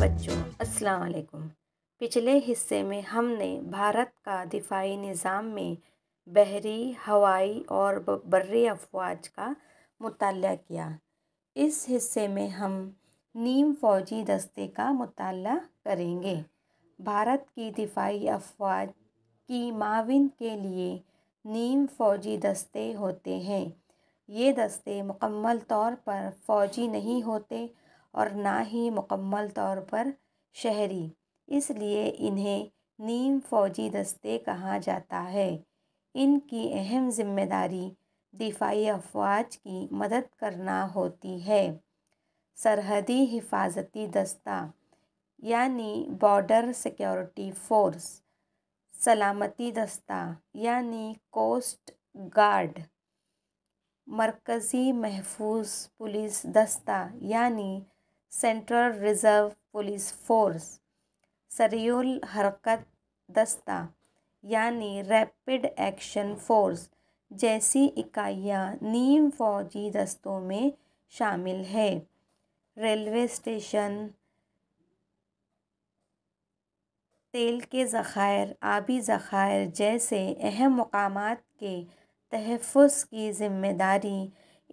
बच्चों अस्सलाम वालेकुम पिछले हिस्से में हमने भारत का दिफाई निज़ाम में बहरी हवाई और बर्री अफवाज का मुताल किया इस हिस्से में हम नीम फौजी दस्ते का मुताल करेंगे भारत की दिफाई अफवाज की माविन के लिए नीम फौजी दस्ते होते हैं ये दस्ते मुकम्मल तौर पर फौजी नहीं होते और ना ही मुकम्मल तौर पर शहरी इसलिए इन्हें नीम फौजी दस्ते कहा जाता है इनकी अहम जिम्मेदारी दिफाई अफवाज की मदद करना होती है सरहदी हिफाजती दस्ता यानी बॉर्डर सिक्योरिटी फोर्स सलामती दस्ता यानी कोस्ट गार्ड मरकज़ी महफूज पुलिस दस्ता यानी सेंट्रल रिज़र्व पुलिस फोर्स सरयुल हरकत दस्ता यानी रैपिड एक्शन फोर्स जैसी इकाइयाँ नीम फौजी दस्तों में शामिल है रेलवे स्टेशन तेल के ज़ख़ायर आबी ज़ख़ायर जैसे अहम मकाम के तहफ़ की ज़िम्मेदारी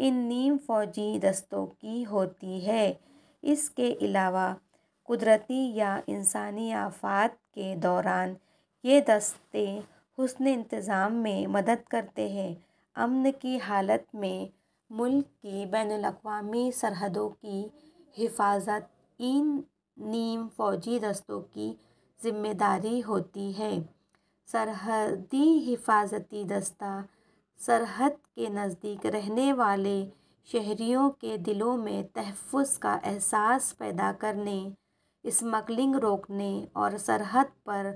इन नीम फौजी दस्तों की होती है इसके अलावा कुदरती या इंसानी आफ़ात के दौरान ये दस्ते हसन इंतज़ाम में मदद करते हैं अमन की हालत में मुल्क की बैन अवी सरहदों की हिफाजत इन नीम फौजी दस्तों की जिम्मेदारी होती है सरहदी हिफाजती दस्ता सरहद के नज़दीक रहने वाले शहरियों के दिलों में तहफ़ का एहसास पैदा करने स्मगलिंग रोकने और सरहद पर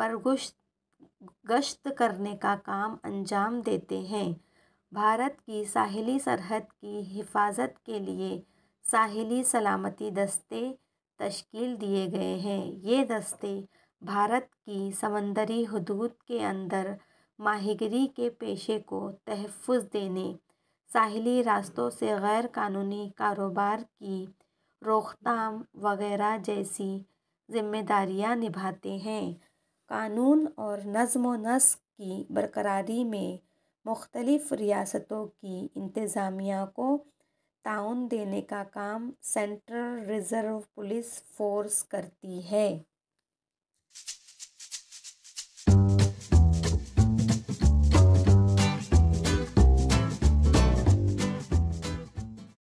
पर गश्त करने का काम अंजाम देते हैं भारत की साहिली सरहद की हिफाजत के लिए साहिली सलामती दस्ते तश्कील दिए गए हैं ये दस्ते भारत की समंदरी हदूद के अंदर माहिगरी के पेशे को तहफ़ देने साहिली रास्तों से गैर कानूनी कारोबार की रोकथाम वगैरह जैसी जिम्मेदारियां निभाते हैं कानून और नज़म नस्क की बरकरारी में मुख्तलिफ़ रियासतों की इंतज़ामिया को ताउन देने का काम सेंट्रल रिज़र्व पुलिस फ़ोर्स करती है